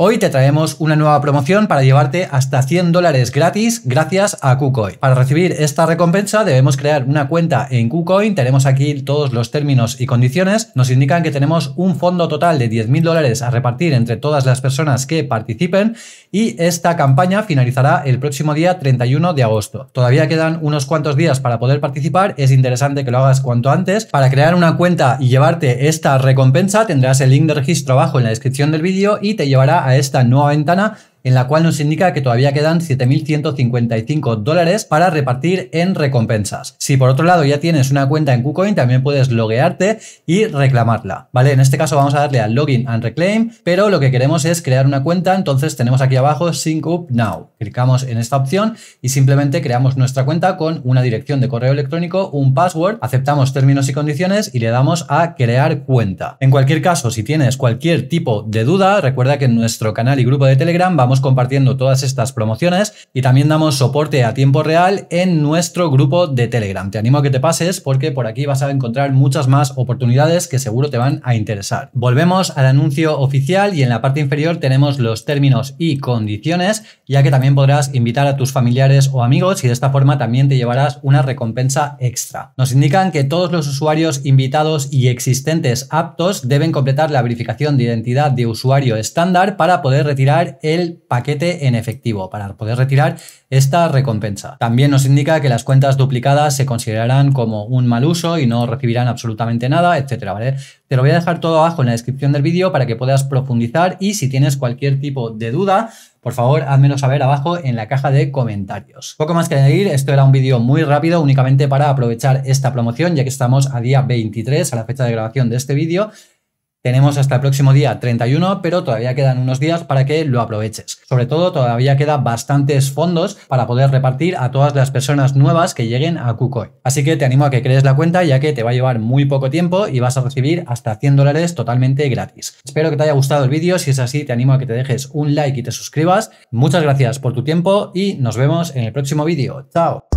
Hoy te traemos una nueva promoción para llevarte hasta 100 dólares gratis gracias a KuCoin. Para recibir esta recompensa debemos crear una cuenta en KuCoin. Tenemos aquí todos los términos y condiciones. Nos indican que tenemos un fondo total de 10.000 dólares a repartir entre todas las personas que participen y esta campaña finalizará el próximo día 31 de agosto. Todavía quedan unos cuantos días para poder participar. Es interesante que lo hagas cuanto antes. Para crear una cuenta y llevarte esta recompensa tendrás el link de registro abajo en la descripción del vídeo y te llevará a a esta nueva ventana en la cual nos indica que todavía quedan 7.155 dólares para repartir en recompensas. Si por otro lado ya tienes una cuenta en KuCoin, también puedes loguearte y reclamarla. ¿Vale? En este caso vamos a darle a Login and Reclaim, pero lo que queremos es crear una cuenta, entonces tenemos aquí abajo syncup Now. Clicamos en esta opción y simplemente creamos nuestra cuenta con una dirección de correo electrónico, un password, aceptamos términos y condiciones y le damos a crear cuenta. En cualquier caso, si tienes cualquier tipo de duda, recuerda que en nuestro canal y grupo de Telegram vamos compartiendo todas estas promociones y también damos soporte a tiempo real en nuestro grupo de Telegram. Te animo a que te pases porque por aquí vas a encontrar muchas más oportunidades que seguro te van a interesar. Volvemos al anuncio oficial y en la parte inferior tenemos los términos y condiciones, ya que también podrás invitar a tus familiares o amigos y de esta forma también te llevarás una recompensa extra. Nos indican que todos los usuarios invitados y existentes aptos deben completar la verificación de identidad de usuario estándar para poder retirar el paquete en efectivo para poder retirar esta recompensa. También nos indica que las cuentas duplicadas se considerarán como un mal uso y no recibirán absolutamente nada, etcétera, ¿vale? Te lo voy a dejar todo abajo en la descripción del vídeo para que puedas profundizar y si tienes cualquier tipo de duda, por favor, házmelo saber abajo en la caja de comentarios. Poco más que añadir, esto era un vídeo muy rápido únicamente para aprovechar esta promoción, ya que estamos a día 23, a la fecha de grabación de este vídeo, tenemos hasta el próximo día 31, pero todavía quedan unos días para que lo aproveches. Sobre todo, todavía quedan bastantes fondos para poder repartir a todas las personas nuevas que lleguen a KuCoin. Así que te animo a que crees la cuenta ya que te va a llevar muy poco tiempo y vas a recibir hasta 100 dólares totalmente gratis. Espero que te haya gustado el vídeo, si es así te animo a que te dejes un like y te suscribas. Muchas gracias por tu tiempo y nos vemos en el próximo vídeo. ¡Chao!